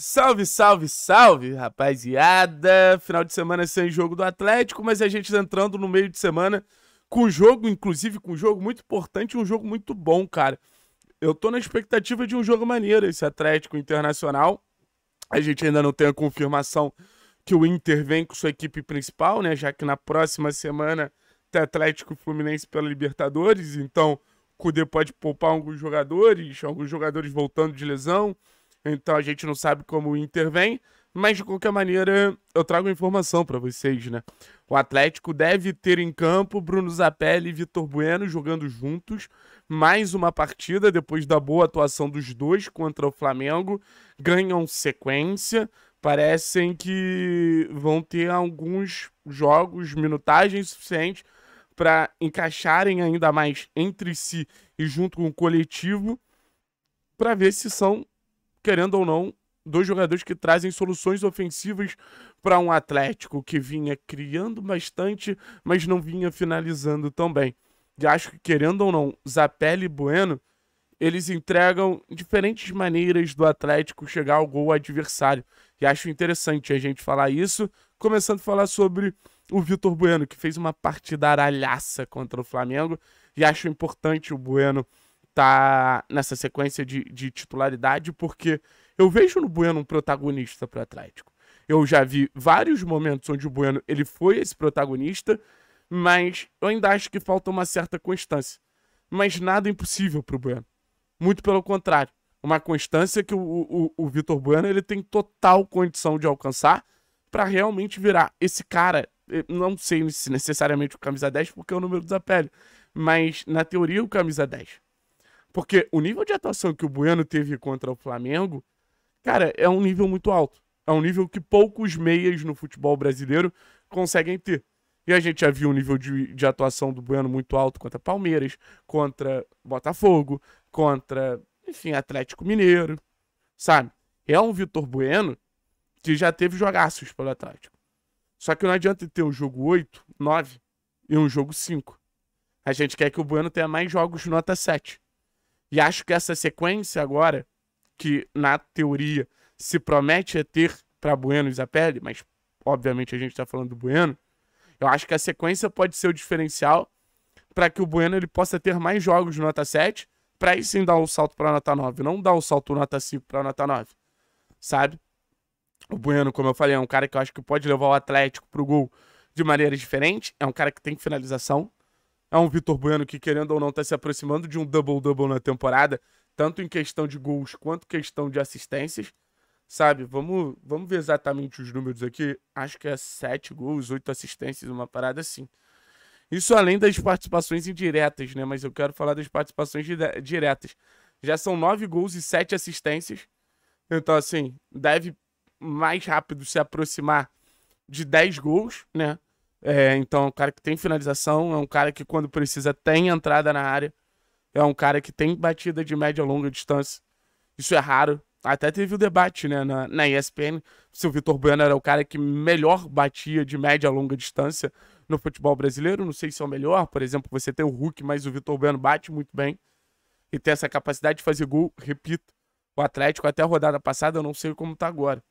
Salve, salve, salve, rapaziada! Final de semana sem jogo do Atlético, mas a gente entrando no meio de semana com jogo, inclusive com um jogo muito importante, um jogo muito bom, cara. Eu tô na expectativa de um jogo maneiro, esse Atlético Internacional. A gente ainda não tem a confirmação que o Inter vem com sua equipe principal, né? Já que na próxima semana tem Atlético Fluminense pela Libertadores, então o Cudê pode poupar alguns jogadores, alguns jogadores voltando de lesão. Então a gente não sabe como intervém. Mas de qualquer maneira, eu trago informação para vocês, né? O Atlético deve ter em campo Bruno Zapelli e Vitor Bueno jogando juntos. Mais uma partida depois da boa atuação dos dois contra o Flamengo. Ganham sequência. Parecem que vão ter alguns jogos, minutagem suficiente para encaixarem ainda mais entre si e junto com o coletivo para ver se são querendo ou não, dois jogadores que trazem soluções ofensivas para um Atlético que vinha criando bastante, mas não vinha finalizando também. E acho que, querendo ou não, Zapelli e Bueno, eles entregam diferentes maneiras do Atlético chegar ao gol adversário. E acho interessante a gente falar isso, começando a falar sobre o Vitor Bueno, que fez uma partida aralhaça contra o Flamengo, e acho importante o Bueno tá nessa sequência de, de titularidade, porque eu vejo no Bueno um protagonista para o Atlético. Eu já vi vários momentos onde o Bueno ele foi esse protagonista, mas eu ainda acho que falta uma certa constância. Mas nada é impossível para o Bueno. Muito pelo contrário. Uma constância que o, o, o Vitor Bueno ele tem total condição de alcançar para realmente virar esse cara. Não sei se necessariamente o camisa 10, porque é o número do Zapelli, mas na teoria o camisa 10. Porque o nível de atuação que o Bueno teve contra o Flamengo, cara, é um nível muito alto. É um nível que poucos meias no futebol brasileiro conseguem ter. E a gente já viu um nível de, de atuação do Bueno muito alto contra Palmeiras, contra Botafogo, contra, enfim, Atlético Mineiro, sabe? É um Vitor Bueno que já teve jogaços pelo Atlético. Só que não adianta ter um jogo 8, 9 e um jogo 5. A gente quer que o Bueno tenha mais jogos nota 7. E acho que essa sequência agora, que na teoria se promete é ter para Bueno a pele, mas obviamente a gente está falando do Bueno, eu acho que a sequência pode ser o diferencial para que o Bueno ele possa ter mais jogos de nota 7, para aí sim dar um salto para nota 9, não dar um salto nota 5 para nota 9, sabe? O Bueno, como eu falei, é um cara que eu acho que pode levar o Atlético pro gol de maneira diferente, é um cara que tem finalização, é um Vitor Bueno que, querendo ou não, está se aproximando de um double-double na temporada, tanto em questão de gols quanto questão de assistências. Sabe, vamos, vamos ver exatamente os números aqui. Acho que é sete gols, oito assistências, uma parada assim. Isso além das participações indiretas, né? Mas eu quero falar das participações diretas. Já são nove gols e sete assistências. Então, assim, deve mais rápido se aproximar de dez gols, né? É, então é um cara que tem finalização, é um cara que quando precisa tem entrada na área, é um cara que tem batida de média a longa distância. Isso é raro. Até teve o debate né, na, na ESPN se o Vitor Bueno era o cara que melhor batia de média a longa distância no futebol brasileiro. Não sei se é o melhor, por exemplo, você tem o Hulk, mas o Vitor Bueno bate muito bem e tem essa capacidade de fazer gol. Repito, o Atlético até a rodada passada, eu não sei como tá agora.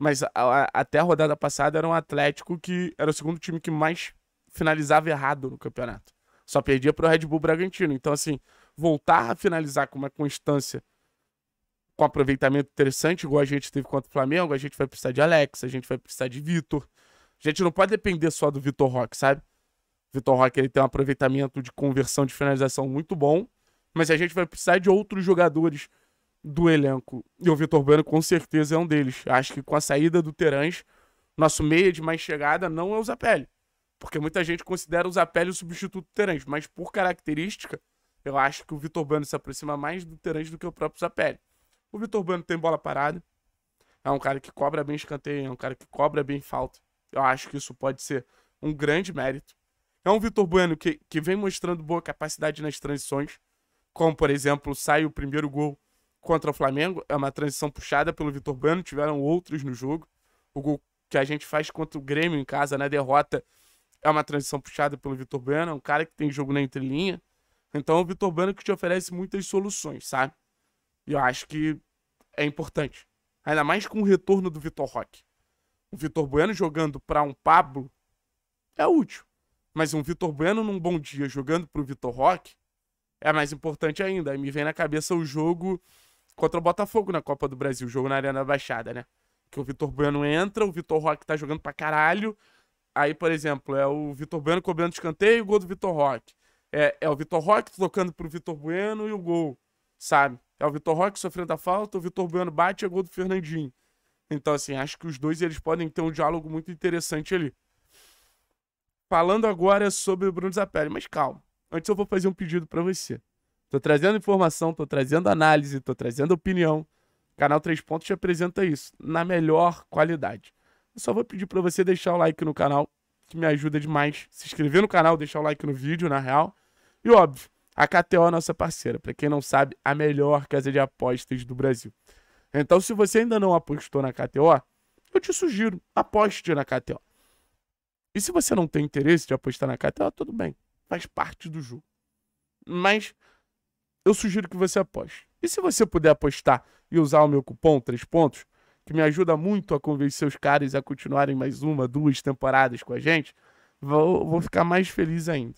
Mas a, a, até a rodada passada era um Atlético que era o segundo time que mais finalizava errado no campeonato. Só perdia para o Red Bull Bragantino. Então, assim, voltar a finalizar com uma constância, com aproveitamento interessante, igual a gente teve contra o Flamengo, a gente vai precisar de Alex, a gente vai precisar de Vitor. A gente não pode depender só do Vitor Roque, sabe? Vitor Roque ele tem um aproveitamento de conversão de finalização muito bom, mas a gente vai precisar de outros jogadores do elenco, e o Vitor Bueno com certeza é um deles. Acho que com a saída do Terãs, nosso meia de mais chegada não é o Zapelli. Porque muita gente considera o Zapelli o substituto do Terãs, mas por característica, eu acho que o Vitor Bueno se aproxima mais do Terãs do que o próprio Zapelli. O Vitor Bueno tem bola parada, é um cara que cobra bem escanteio, é um cara que cobra bem falta. Eu acho que isso pode ser um grande mérito. É um Vitor Bueno que, que vem mostrando boa capacidade nas transições, como, por exemplo, sai o primeiro gol contra o Flamengo é uma transição puxada pelo Vitor Bueno, tiveram outros no jogo. O gol que a gente faz contra o Grêmio em casa na né, derrota é uma transição puxada pelo Vitor Bueno, é um cara que tem jogo na entrelinha. Então é o Vitor Bueno que te oferece muitas soluções, sabe? E eu acho que é importante. Ainda mais com o retorno do Vitor Roque. O Vitor Bueno jogando para um Pablo é útil. Mas um Vitor Bueno num bom dia jogando para o Vitor Roque é mais importante ainda. Aí me vem na cabeça o jogo contra o Botafogo na Copa do Brasil, jogo na Arena Baixada, né? Que o Vitor Bueno entra, o Vitor Roque tá jogando pra caralho. Aí, por exemplo, é o Vitor Bueno cobrando escanteio e o gol do Vitor Roque. É, é o Vitor Roque tocando pro Vitor Bueno e o gol, sabe? É o Vitor Roque sofrendo a falta, o Vitor Bueno bate e é gol do Fernandinho. Então, assim, acho que os dois eles podem ter um diálogo muito interessante ali. Falando agora sobre o Bruno Zapelli, mas calma. Antes eu vou fazer um pedido para você. Tô trazendo informação, tô trazendo análise, tô trazendo opinião. O canal Três Pontos te apresenta isso na melhor qualidade. Eu só vou pedir para você deixar o like no canal, que me ajuda demais. Se inscrever no canal, deixar o like no vídeo, na real. E óbvio, a KTO é nossa parceira. Para quem não sabe, a melhor casa de apostas do Brasil. Então, se você ainda não apostou na KTO, eu te sugiro, aposte na KTO. E se você não tem interesse de apostar na KTO, tudo bem. Faz parte do jogo. Mas eu sugiro que você aposte. E se você puder apostar e usar o meu cupom 3 pontos, que me ajuda muito a convencer os caras a continuarem mais uma, duas temporadas com a gente, vou, vou ficar mais feliz ainda.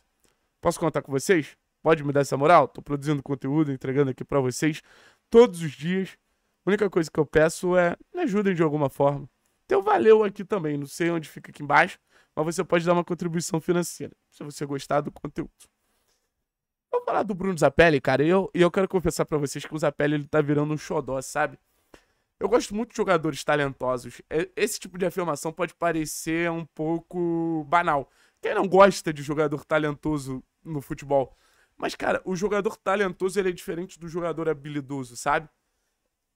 Posso contar com vocês? Pode me dar essa moral? Tô produzindo conteúdo, entregando aqui para vocês todos os dias. A única coisa que eu peço é me ajudem de alguma forma. Tem então, valeu aqui também, não sei onde fica aqui embaixo, mas você pode dar uma contribuição financeira, se você gostar do conteúdo. Vamos falar do Bruno Zapelli, cara, e eu, e eu quero confessar para vocês que o Zapelli ele tá virando um xodó, sabe? Eu gosto muito de jogadores talentosos. Esse tipo de afirmação pode parecer um pouco banal. Quem não gosta de jogador talentoso no futebol? Mas, cara, o jogador talentoso ele é diferente do jogador habilidoso, sabe?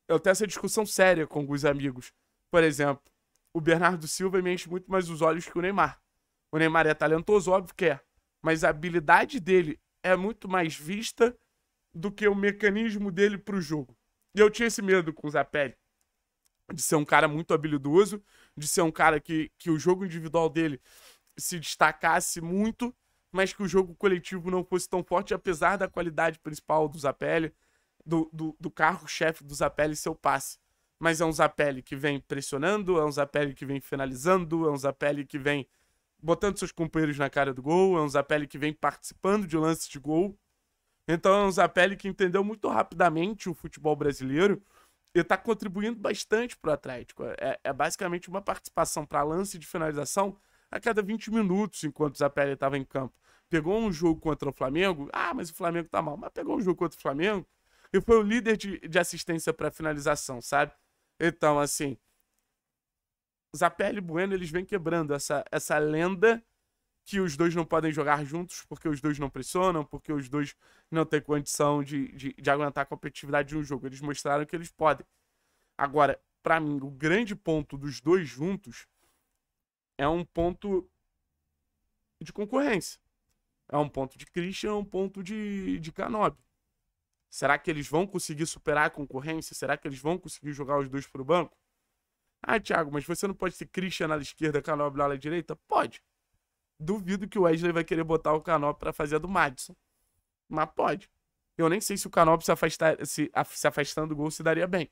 Eu tenho essa discussão séria com alguns amigos. Por exemplo, o Bernardo Silva me enche muito mais os olhos que o Neymar. O Neymar é talentoso, óbvio que é. Mas a habilidade dele é muito mais vista do que o mecanismo dele pro jogo. E eu tinha esse medo com o Zapelli. De ser um cara muito habilidoso, de ser um cara que, que o jogo individual dele se destacasse muito, mas que o jogo coletivo não fosse tão forte, apesar da qualidade principal do Zapelli, do, do, do carro-chefe do Zapelli seu passe. Mas é um Zapelli que vem pressionando, é um Zapelli que vem finalizando, é um Zapelli que vem botando seus companheiros na cara do gol. É um Zapelli que vem participando de lances de gol. Então é um Zapelli que entendeu muito rapidamente o futebol brasileiro e está contribuindo bastante para o Atlético. É, é, basicamente uma participação para lance de finalização a cada 20 minutos enquanto o Zapelli estava em campo. Pegou um jogo contra o Flamengo, ah, mas o Flamengo tá mal, mas pegou um jogo contra o Flamengo e foi o líder de, de assistência para finalização, sabe? Então, assim, Zapelli e Bueno, eles vêm quebrando essa, essa lenda que os dois não podem jogar juntos porque os dois não pressionam, porque os dois não têm condição de, de, de aguentar a competitividade de um jogo. Eles mostraram que eles podem. Agora, para mim, o grande ponto dos dois juntos é um ponto de concorrência. É um ponto de Christian, é um ponto de, de Canobi. Será que eles vão conseguir superar a concorrência? Será que eles vão conseguir jogar os dois para o banco? Ah, Thiago, mas você não pode ser Christian na esquerda, Canó na direita? Pode. Duvido que o Wesley vai querer botar o Canó para fazer a do Madison. Mas pode. Eu nem sei se o Canó se, afastar, se, se afastando do gol se daria bem.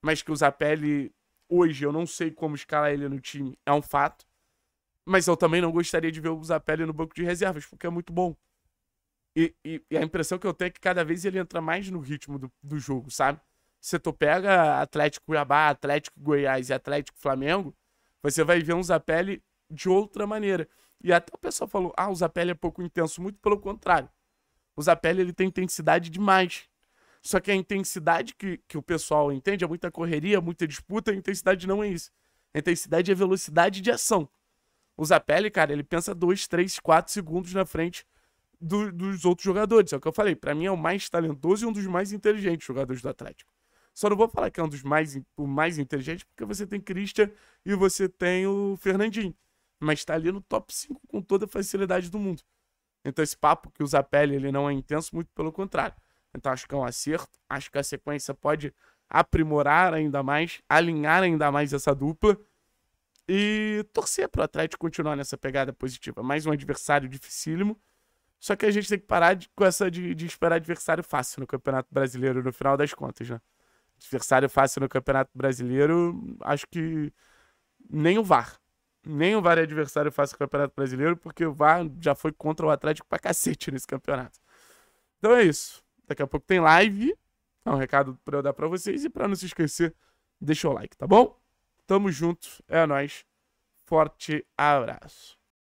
Mas que o Zapelli, hoje, eu não sei como escalar ele no time, é um fato. Mas eu também não gostaria de ver o Zapelli no banco de reservas, porque é muito bom. E, e, e, a impressão que eu tenho é que cada vez ele entra mais no ritmo do, do jogo, sabe? se tu pega Atlético Cuiabá, Atlético Goiás e Atlético Flamengo, você vai ver um Zapelli de outra maneira. E até o pessoal falou, ah, o Zapelli é pouco intenso. Muito pelo contrário. O Zapelli, ele tem intensidade demais. Só que a intensidade que, que o pessoal entende é muita correria, muita disputa, a intensidade não é isso. A intensidade é velocidade de ação. O Zapelli, cara, ele pensa dois, três, quatro segundos na frente do, dos outros jogadores. É o que eu falei, para mim é o mais talentoso e um dos mais inteligentes jogadores do Atlético. Só não vou falar que é um dos mais, o mais inteligente, porque você tem Christian e você tem o Fernandinho. Mas está ali no top 5 com toda a facilidade do mundo. Então esse papo que usa a pele ele não é intenso, muito pelo contrário. Então acho que é um acerto, acho que a sequência pode aprimorar ainda mais, alinhar ainda mais essa dupla e torcer para o Atlético continuar nessa pegada positiva. Mais um adversário dificílimo, só que a gente tem que parar de, com essa de, de esperar adversário fácil no Campeonato Brasileiro no final das contas, né? adversário fácil no Campeonato Brasileiro, acho que nem o VAR. Nem o VAR é adversário fácil no Campeonato Brasileiro, porque o VAR já foi contra o Atlético pra cacete nesse campeonato. Então é isso. Daqui a pouco tem live. É um recado pra eu dar pra vocês. E pra não se esquecer, deixa o like, tá bom? Tamo junto. É nóis. Forte abraço.